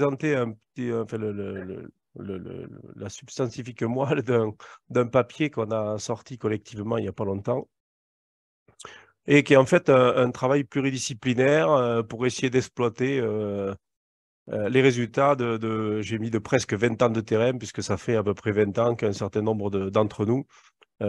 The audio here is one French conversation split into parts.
présenter un petit, euh, enfin, le, la substantifique moelle d'un papier qu'on a sorti collectivement il n'y a pas longtemps et qui est en fait un, travail pluridisciplinaire euh, pour essayer d'exploiter euh, les résultats de, de j'ai mis de presque 20 ans de terrain, puisque ça fait à peu près 20 ans qu'un certain nombre d'entre nous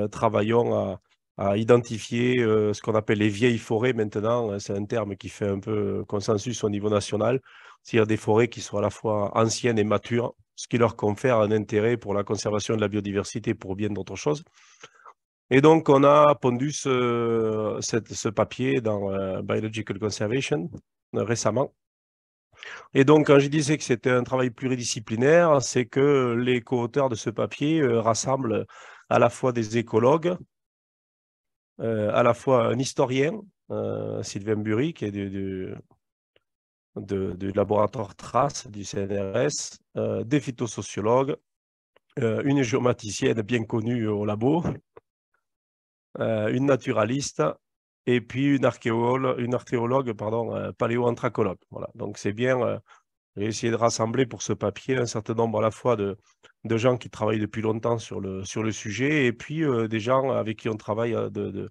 travaillons à, à identifier ce qu'on appelle les vieilles forêts maintenant. Hein, c'est un terme qui fait un peu consensus au niveau national c'est-à-dire des forêts qui sont à la fois anciennes et matures, ce qui leur confère un intérêt pour la conservation de la biodiversité pour bien d'autres choses. Et donc, on a pondu ce, papier dans euh, Biological Conservation euh, récemment. Et donc, quand je disais que c'était un travail pluridisciplinaire, c'est que les co-auteurs de ce papier euh, rassemblent à la fois des écologues, à la fois un historien, Sylvain Bury, qui est de, du laboratoire Trace du CNRS, euh, des phytosociologues, euh, une géomaticienne bien connue au labo, euh, une naturaliste et puis une archéologue, une archéologue pardon, paléoanthracologue. Voilà. Donc c'est bien, j'ai essayé de rassembler pour ce papier un certain nombre à la fois de, de gens qui travaillent depuis longtemps sur le, sur le sujet et puis des gens avec qui on travaille de,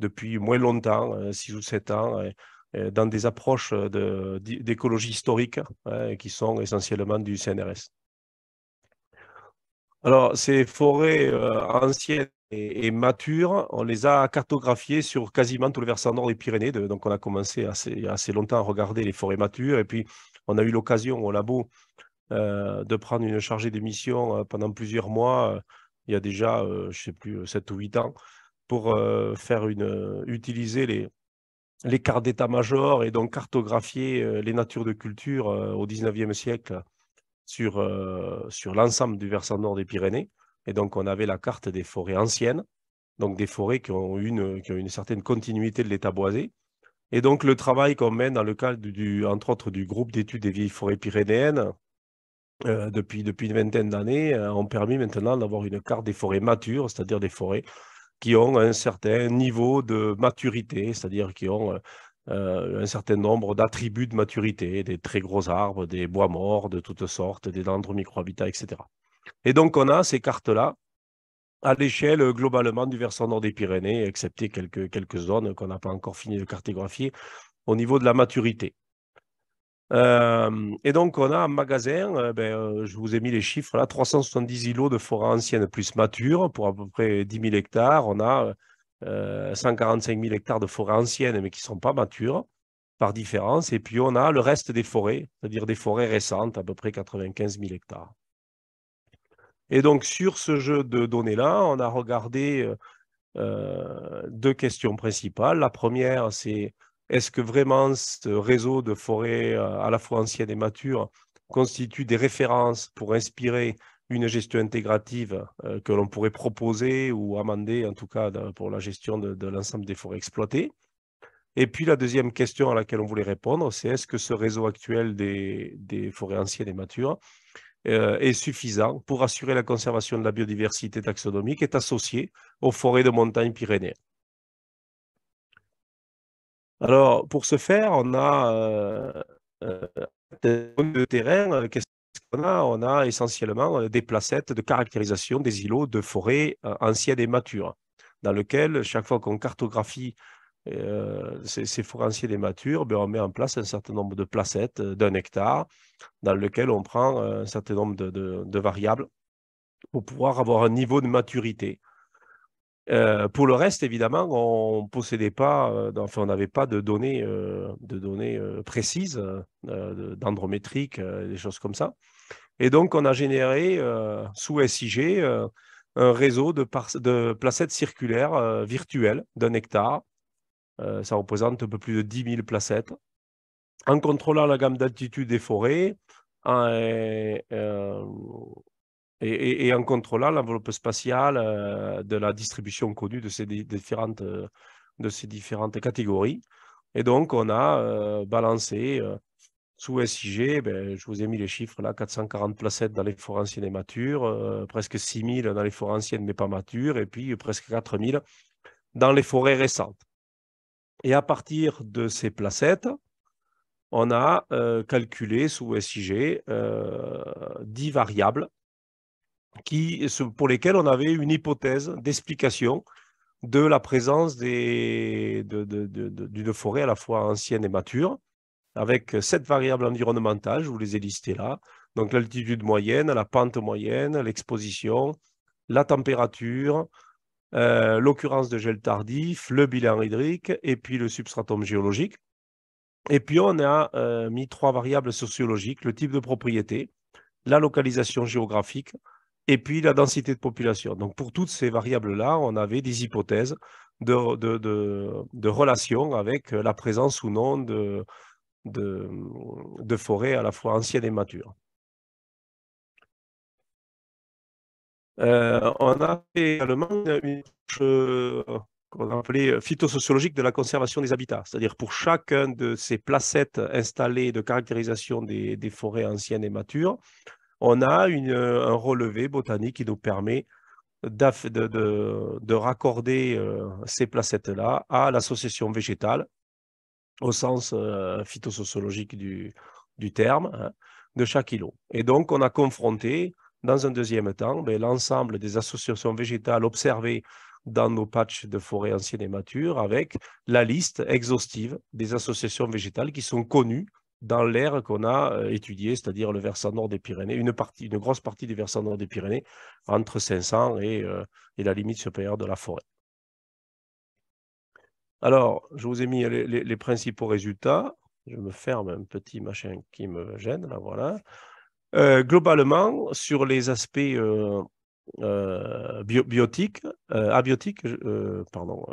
depuis moins longtemps, 6 ou 7 ans. Euh, dans des approches euh, d'écologie historique hein, qui sont essentiellement du CNRS. Alors, ces forêts euh, anciennes et, matures, on les a cartographiées sur quasiment tout le versant nord des Pyrénées. donc, on a commencé assez, assez, longtemps à regarder les forêts matures. Et puis, on a eu l'occasion au labo de prendre une chargée d'émission mission pendant plusieurs mois, il y a déjà, je ne sais plus, 7 ou 8 ans, pour faire une, utiliser les, cartes d'état-major et donc cartographier euh, les natures de culture euh, au XIXe siècle sur, euh, sur l'ensemble du versant nord des Pyrénées. Et donc, on avait la carte des forêts anciennes, donc des forêts qui ont une, qui ont une certaine continuité de l'état boisé. Et donc, le travail qu'on mène dans le cadre, du, entre autres, du groupe d'études des vieilles forêts pyrénéennes, depuis, depuis une vingtaine d'années, ont permis maintenant d'avoir une carte des forêts matures, c'est-à-dire des forêts qui ont un certain niveau de maturité, c'est-à-dire qui ont euh, un certain nombre d'attributs de maturité, des très gros arbres, des bois morts de toutes sortes, des micro-habitats, etc. Et donc on a ces cartes-là à l'échelle globalement du versant nord des Pyrénées, excepté quelques zones qu'on n'a pas encore fini de cartographier, au niveau de la maturité et donc, on a un magasin, euh, ben, euh, je vous ai mis les chiffres là, 370 îlots de forêts anciennes plus matures pour à peu près 10 000 hectares. On a 145 euh, 000 hectares de forêts anciennes mais qui ne sont pas matures par différence. Et puis, on a le reste des forêts, c'est-à-dire des forêts récentes, à peu près 95 000 hectares. Et donc, sur ce jeu de données-là, on a regardé deux questions principales. La première, c'est est-ce que vraiment ce réseau de forêts euh, à la fois anciennes et matures constitue des références pour inspirer une gestion intégrative euh, que l'on pourrait proposer ou amender, en tout cas pour la gestion de, l'ensemble des forêts exploitées. Et puis la deuxième question à laquelle on voulait répondre, c'est est-ce que ce réseau actuel des, forêts anciennes et matures euh, est suffisant pour assurer la conservation de la biodiversité taxonomique, est associé aux forêts de montagne pyrénéennes alors, pour ce faire, on a euh, euh, de terrain, euh, qu'est-ce qu'on a On a essentiellement des placettes de caractérisation des îlots de forêts anciennes et matures, dans lequel, chaque fois qu'on cartographie ces, forêts anciennes et matures, ben, on met en place un certain nombre de placettes d'un hectare, dans lequel on prend un certain nombre de variables pour pouvoir avoir un niveau de maturité. Euh, pour le reste, évidemment, on possédait pas, euh, enfin, on n'avait pas de données, euh, de données précises, d'andrométriques, des choses comme ça. Et donc, on a généré sous SIG un réseau de, de placettes circulaires virtuelles d'un hectare. ça représente un peu plus de 10 000 placettes. En contrôlant la gamme d'altitude des forêts, en, et, en contrôlant l'enveloppe spatiale euh, de la distribution connue de ces différentes, euh, de ces différentes catégories. Et donc, on a euh, balancé sous SIG, ben, je vous ai mis les chiffres là, 440 placettes dans les forêts anciennes et matures, presque 6000 dans les forêts anciennes mais pas matures, et puis presque 4000 dans les forêts récentes. Et à partir de ces placettes, on a calculé sous SIG 10 variables pour lesquels on avait une hypothèse d'explication de la présence d'une forêt à la fois ancienne et mature, avec sept variables environnementales, je vous les ai listées là, donc l'altitude moyenne, la pente moyenne, l'exposition, la température, euh, l'occurrence de gel tardif, le bilan hydrique et puis le substratum géologique. Et puis on a euh, mis trois variables sociologiques, le type de propriété, la localisation géographique et puis la densité de population. Donc pour toutes ces variables-là, on avait des hypothèses de, de, relation avec la présence ou non de, de forêts à la fois anciennes et matures. Euh, on a également une approche euh, qu'on phytosociologique de la conservation des habitats, c'est-à-dire pour chacun de ces placettes installées de caractérisation des, des, forêts anciennes et matures, on a une, euh, un relevé botanique qui nous permet de, raccorder euh, ces placettes-là à l'association végétale au sens euh, phytosociologique du, terme hein, de chaque îlot. Et donc, on a confronté, dans un deuxième temps, ben, l'ensemble des associations végétales observées dans nos patchs de forêt anciennes et matures avec la liste exhaustive des associations végétales qui sont connues dans l'air qu'on a euh, étudié, c'est-à-dire le versant nord des Pyrénées, une, partie, une grosse partie du versant nord des Pyrénées, entre 500 euh, et, la limite supérieure de la forêt. Alors, je vous ai mis les, principaux résultats. Je me ferme un petit machin qui me gêne, là, voilà. Euh, globalement, sur les aspects euh, biotiques, biotique, euh, euh, pardon,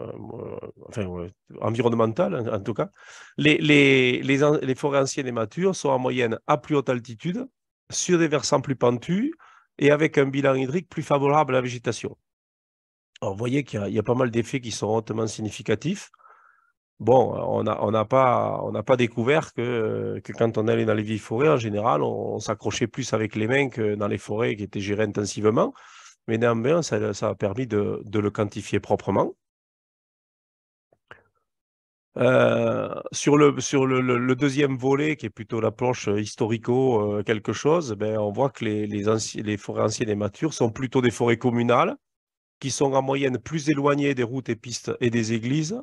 enfin, en, tout cas, les, les, forêts anciennes et matures sont en moyenne à plus haute altitude, sur des versants plus pentus et avec un bilan hydrique plus favorable à la végétation. vous voyez qu'il y, a pas mal d'effets qui sont hautement significatifs. Bon, on n'a on pas, pas, découvert que, quand on allait dans les vieilles forêts, en général, on s'accrochait plus avec les mains que dans les forêts qui étaient gérées intensivement mais néanmoins, ça, a permis de, le quantifier proprement. Euh, sur, le, sur le, deuxième volet, qui est plutôt la planche euh, historico euh, quelque chose, ben, on voit que les, les, forêts anciennes et matures sont plutôt des forêts communales, qui sont en moyenne plus éloignées des routes et pistes et des églises,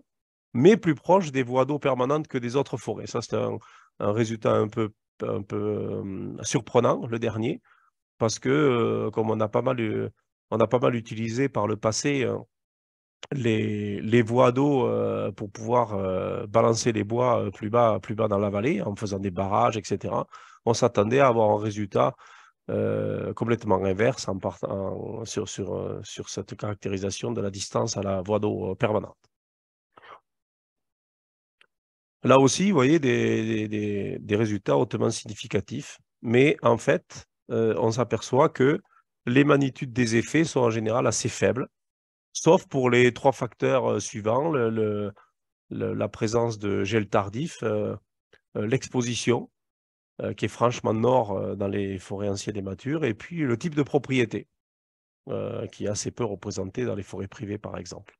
mais plus proches des voies d'eau permanentes que des autres forêts. Ça, c'est un, résultat un peu, un peu surprenant, le dernier, parce que comme on a pas mal on a pas mal utilisé par le passé euh, les, les voies d'eau euh, pour pouvoir euh, balancer les bois plus bas, plus bas dans la vallée en faisant des barrages, etc. On s'attendait à avoir un résultat complètement inverse en partant sur, sur, cette caractérisation de la distance à la voie d'eau permanente. Là aussi, vous voyez des, des résultats hautement significatifs, mais en fait, on s'aperçoit que les magnitudes des effets sont en général assez faibles, sauf pour les trois facteurs euh, suivants, la présence de gel tardif, euh, euh, l'exposition, qui est franchement nord dans les forêts anciennes et matures, et puis le type de propriété, qui est assez peu représenté dans les forêts privées, par exemple.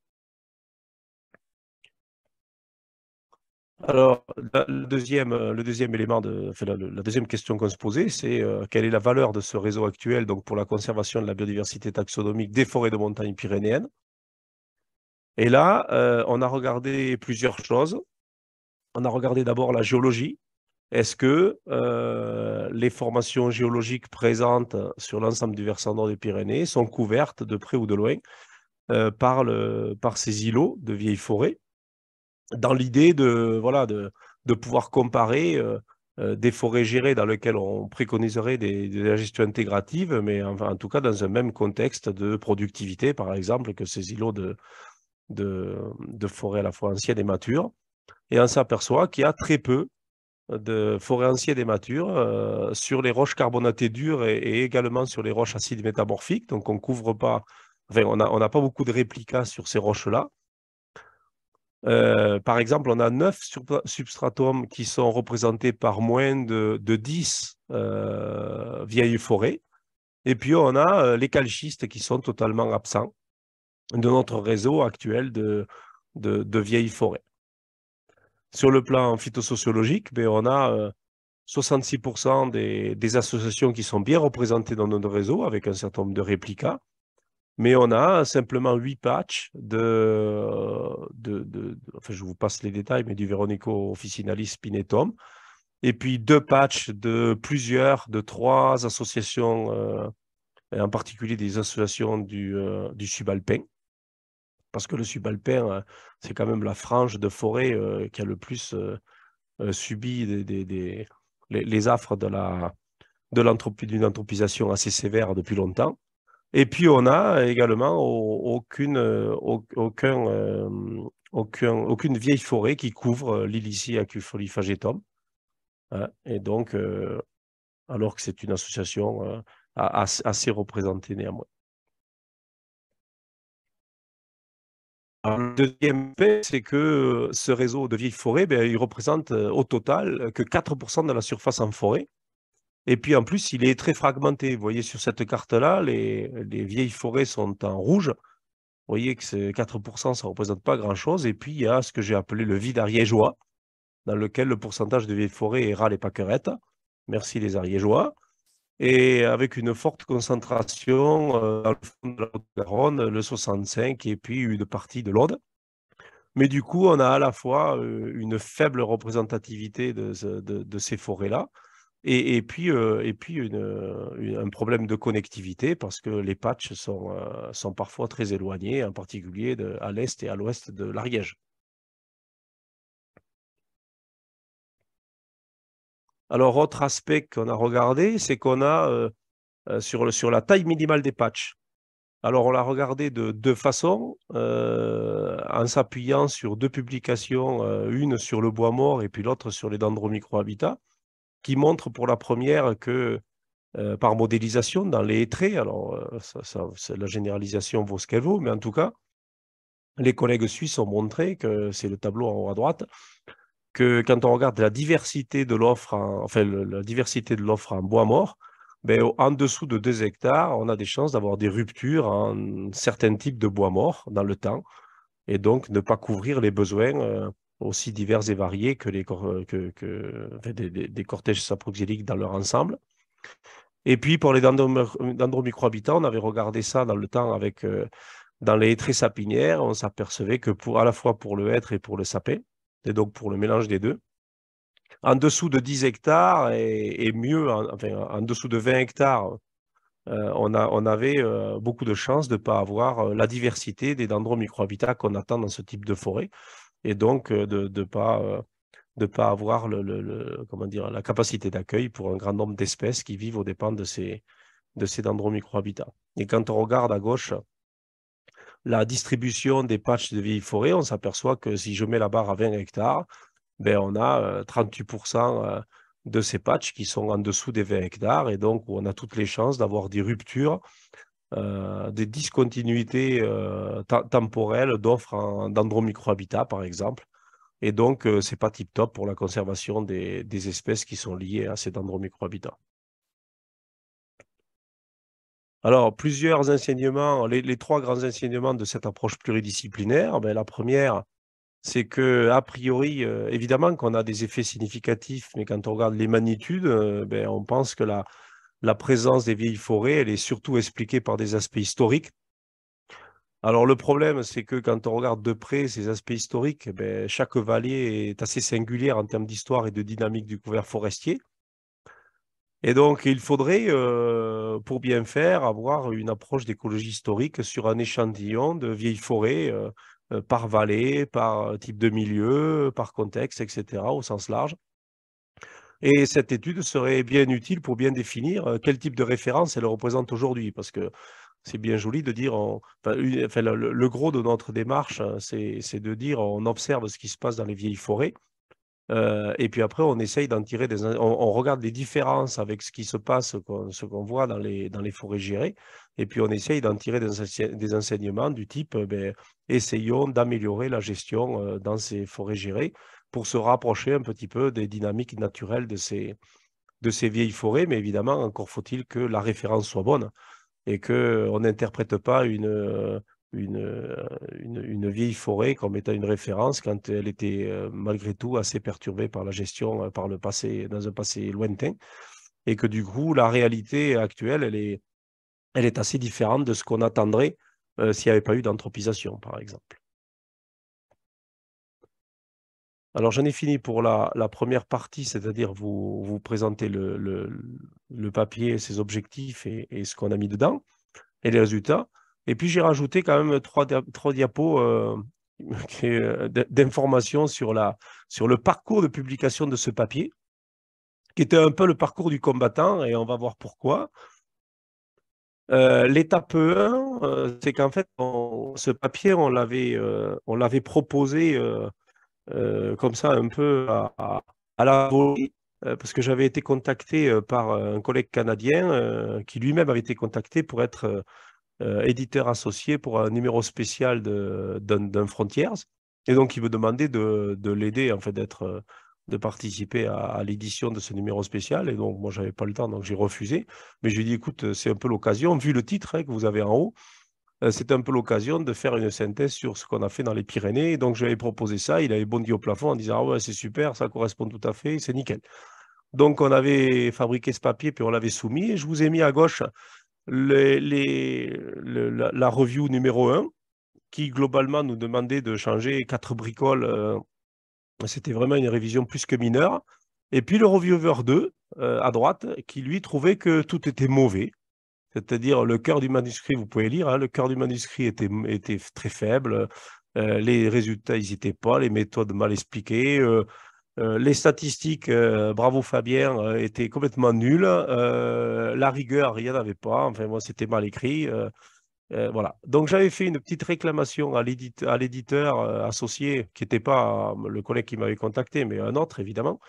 Alors, la, le, deuxième, euh, le deuxième élément, de, la, deuxième question qu'on se posait, c'est euh, quelle est la valeur de ce réseau actuel donc, pour la conservation de la biodiversité taxonomique des forêts de montagne pyrénéennes. Et là, euh, on a regardé plusieurs choses. On a regardé d'abord la géologie. Est-ce que les formations géologiques présentes sur l'ensemble du versant nord des Pyrénées sont couvertes de près ou de loin par, le, par ces îlots de vieilles forêts dans l'idée de, voilà, de, pouvoir comparer euh, euh, des forêts gérées dans lesquelles on préconiserait des, de la gestion intégrative, mais en, tout cas dans un même contexte de productivité, par exemple, que ces îlots de, de, forêts à la fois anciennes et matures. Et on s'aperçoit qu'il y a très peu de forêts anciennes et matures euh, sur les roches carbonatées dures et, également sur les roches acides métamorphiques. Donc on couvre pas, on n'a pas beaucoup de réplicas sur ces roches-là. Euh, par exemple, on a neuf substratums qui sont représentés par moins de, 10 euh, vieilles forêts. Et puis, on a euh, les calchistes qui sont totalement absents de notre réseau actuel de, vieilles forêts. Sur le plan phytosociologique, ben, on a 66% des, des, associations qui sont bien représentées dans notre réseau avec un certain nombre de réplicas mais on a simplement huit patchs euh, de, de, Enfin, je vous passe les détails, mais du Veronico Officinalis Pinetum, Et puis deux patchs de plusieurs, de trois associations, euh, en particulier des associations euh, du, subalpin. Parce que le subalpin, c'est quand même la frange de forêt qui a le plus subi des, les, affres de de anthropisation assez sévère depuis longtemps. Et puis, on a également aucune, euh, euh, aucun, aucune vieille forêt qui couvre euh, l'Illicie ici hein. Et donc, alors que c'est une association assez représentée néanmoins. le deuxième fait, c'est que ce réseau de vieilles forêts, ben, il représente au total que 4% de la surface en forêt. Et puis en plus, il est très fragmenté. Vous voyez sur cette carte-là, les, vieilles forêts sont en rouge. Vous voyez que ces 4%, ça ne représente pas grand-chose. Et puis il y a ce que j'ai appelé le vide ariégeois, dans lequel le pourcentage de vieilles forêts est ras et paquerette. Merci les ariégeois. Et avec une forte concentration dans euh, le fond de la Garonne, le 65 et puis une partie de l'Aude. Mais du coup, on a à la fois euh, une faible représentativité de ces forêts-là, et, puis, euh, euh, un problème de connectivité parce que les patchs sont, euh, parfois très éloignés, en particulier à l'est et à l'ouest de l'Ariège. Alors, autre aspect qu'on a regardé, c'est qu'on a sur, la taille minimale des patchs. Alors, on l'a regardé de deux façons, en s'appuyant sur deux publications, une sur le bois mort et puis l'autre sur les dendromicrohabitats qui montre pour la première que euh, par modélisation dans les traits, alors euh, la généralisation vaut ce qu'elle vaut, mais en tout cas, les collègues suisses ont montré que c'est le tableau en haut à droite, que quand on regarde la diversité de l'offre, en, la diversité de l'offre en bois mort, ben, en dessous de 2 hectares, on a des chances d'avoir des ruptures en certains types de bois morts dans le temps, et donc ne pas couvrir les besoins euh, aussi divers et variés que les euh, que, des, cortèges saproxyliques dans leur ensemble. Et puis pour les dendromicrohabitants, on avait regardé ça dans le temps avec euh, dans les traits sapinières, on s'apercevait que pour, à la fois pour le hêtre et pour le sapin, et donc pour le mélange des deux, en dessous de 10 hectares et, mieux, en, enfin, en dessous de 20 hectares, euh, on, a, on, avait beaucoup de chances de ne pas avoir la diversité des dendromicrohabitats qu'on attend dans ce type de forêt et donc euh, de ne euh, pas, avoir la capacité d'accueil pour un grand nombre d'espèces qui vivent aux dépens de ces, de ces dendromicrohabitats. Et quand on regarde à gauche la distribution des patchs de vieilles forêts, on s'aperçoit que si je mets la barre à 20 hectares, ben on a 38% euh, de ces patchs qui sont en dessous des 20 hectares et donc on a toutes les chances d'avoir des ruptures euh, des discontinuités euh, temporelles d'offres d'endromicrohabitat, par exemple. Et donc, euh, ce n'est pas tip-top pour la conservation des, espèces qui sont liées à cet endromicrohabitat. Alors, plusieurs enseignements, les, trois grands enseignements de cette approche pluridisciplinaire. Ben, la première, c'est que a priori, évidemment qu'on a des effets significatifs, mais quand on regarde les magnitudes, ben, on pense que la, la présence des vieilles forêts, elle est surtout expliquée par des aspects historiques. Alors le problème, c'est que quand on regarde de près ces aspects historiques, eh ben, chaque vallée est assez singulière en termes d'histoire et de dynamique du couvert forestier. Et donc, il faudrait, euh, pour bien faire, avoir une approche d'écologie historique sur un échantillon de vieilles forêts euh, euh, par vallée, par type de milieu, par contexte, etc., au sens large. Et cette étude serait bien utile pour bien définir euh, quel type de référence elle représente aujourd'hui, parce que c'est bien joli de dire, le, gros de notre démarche, euh, c'est de dire on observe ce qui se passe dans les vieilles forêts, euh, et puis après on essaye d'en tirer des, on, regarde les différences avec ce qui se passe, ce qu'on voit dans les, dans les forêts gérées, et puis on essaye d'en tirer des, enseignements du type, ben, essayons d'améliorer la gestion dans ces forêts gérées pour se rapprocher un petit peu des dynamiques naturelles de ces, de ces vieilles forêts. Mais évidemment, encore faut-il que la référence soit bonne et qu'on n'interprète pas une, une, une, vieille forêt comme étant une référence quand elle était euh, malgré tout assez perturbée par la gestion euh, par le passé, dans un passé lointain. Et que du coup, la réalité actuelle, elle est, elle est assez différente de ce qu'on attendrait euh, s'il n'y avait pas eu d'anthropisation, par exemple. Alors j'en ai fini pour la, première partie, c'est-à-dire vous, présenter le, papier, ses objectifs et, ce qu'on a mis dedans et les résultats. Et puis j'ai rajouté quand même trois, trois diapos euh, euh, d'informations sur, sur le parcours de publication de ce papier, qui était un peu le parcours du combattant, et on va voir pourquoi. Euh, l'étape 1, c'est qu'en fait, ce papier, on l'avait proposé euh, comme ça, un peu à, la volée, euh, parce que j'avais été contacté euh, par un collègue canadien qui lui-même avait été contacté pour être éditeur associé pour un numéro spécial d'un Frontiers. Et donc, il me demandait de, l'aider, en fait, d'être de participer à, l'édition de ce numéro spécial. Et donc, moi, je n'avais pas le temps, donc j'ai refusé. Mais je lui ai dit, écoute, c'est un peu l'occasion, vu le titre hein, que vous avez en haut, euh, c'était un peu l'occasion de faire une synthèse sur ce qu'on a fait dans les Pyrénées. donc, je lui avais proposé ça. Il avait bondi au plafond en disant Ah ouais, c'est super, ça correspond tout à fait, c'est nickel. Donc, on avait fabriqué ce papier, puis on l'avait soumis. Et je vous ai mis à gauche la, review numéro 1, qui globalement nous demandait de changer quatre bricoles. Euh, c'était vraiment une révision plus que mineure. Et puis le reviewer 2, euh, à droite, qui lui trouvait que tout était mauvais. C'est-à-dire le cœur du manuscrit, vous pouvez lire, hein, le cœur du manuscrit était, très faible, euh, les résultats n'hésitaient pas, les méthodes mal expliquées, euh, euh, les statistiques, bravo Fabien, étaient complètement nulles, la rigueur, il n'avait en avait pas, enfin moi c'était mal écrit. voilà. Donc j'avais fait une petite réclamation à l'éditeur associé, qui n'était pas le collègue qui m'avait contacté, mais un autre évidemment,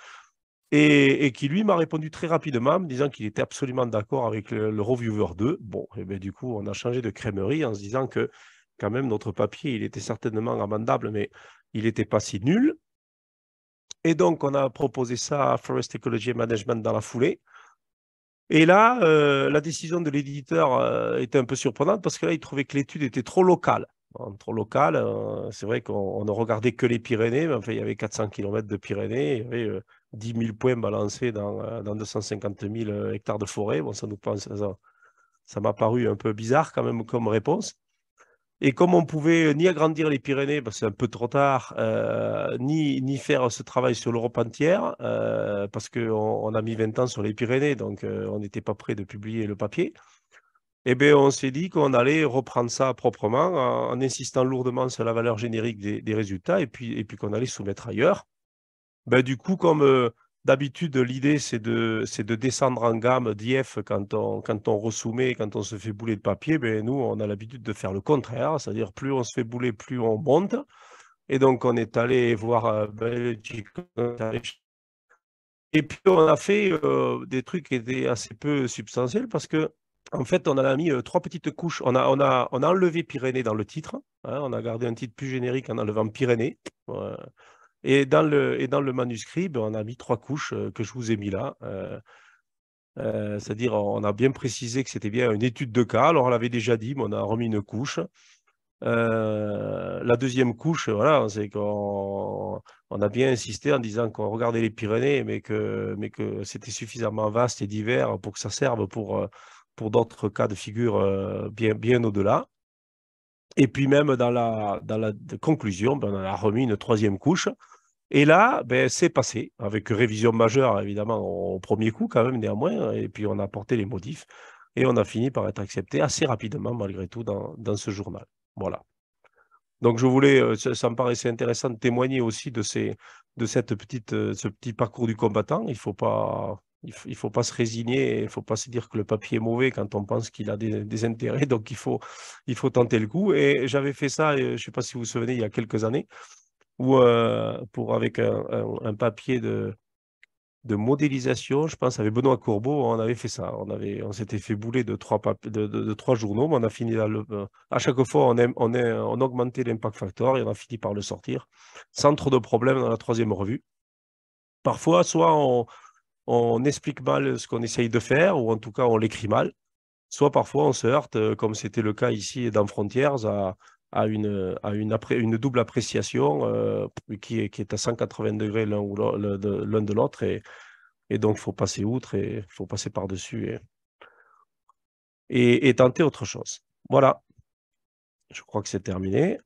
et, qui lui m'a répondu très rapidement, me disant qu'il était absolument d'accord avec le, Reviewer 2. Bon, et eh bien du coup, on a changé de crémerie en se disant que quand même notre papier, il était certainement amendable, mais il n'était pas si nul. Et donc, on a proposé ça à Forest Ecology Management dans la foulée. Et là, euh, la décision de l'éditeur euh, était un peu surprenante parce que là, il trouvait que l'étude était trop locale. trop locale, euh, c'est vrai qu'on ne regardait que les Pyrénées, mais enfin, il y avait 400 km de Pyrénées, il 10 000 points balancés dans, euh, dans 250 000 euh, hectares de forêt. Bon, ça nous pense, ça m'a paru un peu bizarre quand même comme réponse. Et comme on pouvait euh, ni agrandir les Pyrénées, parce que c'est un peu trop tard, ni, ni, faire ce travail sur l'Europe entière, parce qu'on on a mis 20 ans sur les Pyrénées, donc on n'était pas prêt de publier le papier, et eh bien, on s'est dit qu'on allait reprendre ça proprement en, insistant lourdement sur la valeur générique des, des résultats et puis, et puis qu'on allait soumettre ailleurs. Ben, du coup, comme euh, d'habitude, l'idée, c'est de, descendre en gamme d'IF quand on, quand ressoumet, quand on se fait bouler de papier. Ben, nous, on a l'habitude de faire le contraire, c'est-à-dire plus on se fait bouler, plus on monte. Et donc, on est allé voir euh, ben, Et puis, on a fait euh, des trucs qui étaient assez peu substantiels parce que, en fait, on a mis trois petites couches. On a, enlevé Pyrénées dans le titre. Hein. on a gardé un titre plus générique en enlevant Pyrénées. Et dans le, et dans le manuscrit, ben, on a mis trois couches euh, que je vous ai mis là. Euh, euh, c'est-à-dire, on a bien précisé que c'était bien une étude de cas. Alors, on l'avait déjà dit, mais on a remis une couche. la deuxième couche, voilà, c'est qu'on a bien insisté en disant qu'on regardait les Pyrénées, mais que, mais que c'était suffisamment vaste et divers pour que ça serve pour, pour d'autres cas de figure bien, bien au-delà. Et puis même dans la, dans la conclusion, ben, on a remis une troisième couche et là, ben, c'est passé, avec révision majeure, évidemment, au premier coup, quand même, néanmoins. Hein, et puis, on a apporté les modifs. Et on a fini par être accepté assez rapidement, malgré tout, dans, ce journal. Voilà. Donc, je voulais, euh, ça me paraissait intéressant de témoigner aussi de, ces, de cette petite, euh, ce petit parcours du combattant. Il ne faut pas, pas se résigner, il ne faut pas se dire que le papier est mauvais quand on pense qu'il a des, intérêts, donc il faut, il faut tenter le coup. Et j'avais fait ça, euh, je ne sais pas si vous vous souvenez, il y a quelques années, ou euh, pour, avec un, papier de, de modélisation, je pense, avec Benoît Courbeau, on avait fait ça. On, avait, on s'était fait bouler de trois, de, trois journaux, mais on a fini le, à chaque fois, on, on, on augmentait l'impact factor et on a fini par le sortir sans trop de problèmes dans la troisième revue. Parfois, soit on, on explique mal ce qu'on essaye de faire, ou en tout cas, on l'écrit mal soit parfois on se heurte, euh, comme c'était le cas ici dans Frontières, à, à une, à une, après une double appréciation euh, qui, est, qui est à 180 degrés l'un de l'autre. Et, et donc, il faut passer outre et il faut passer par-dessus et, et, tenter autre chose. Voilà. Je crois que c'est terminé.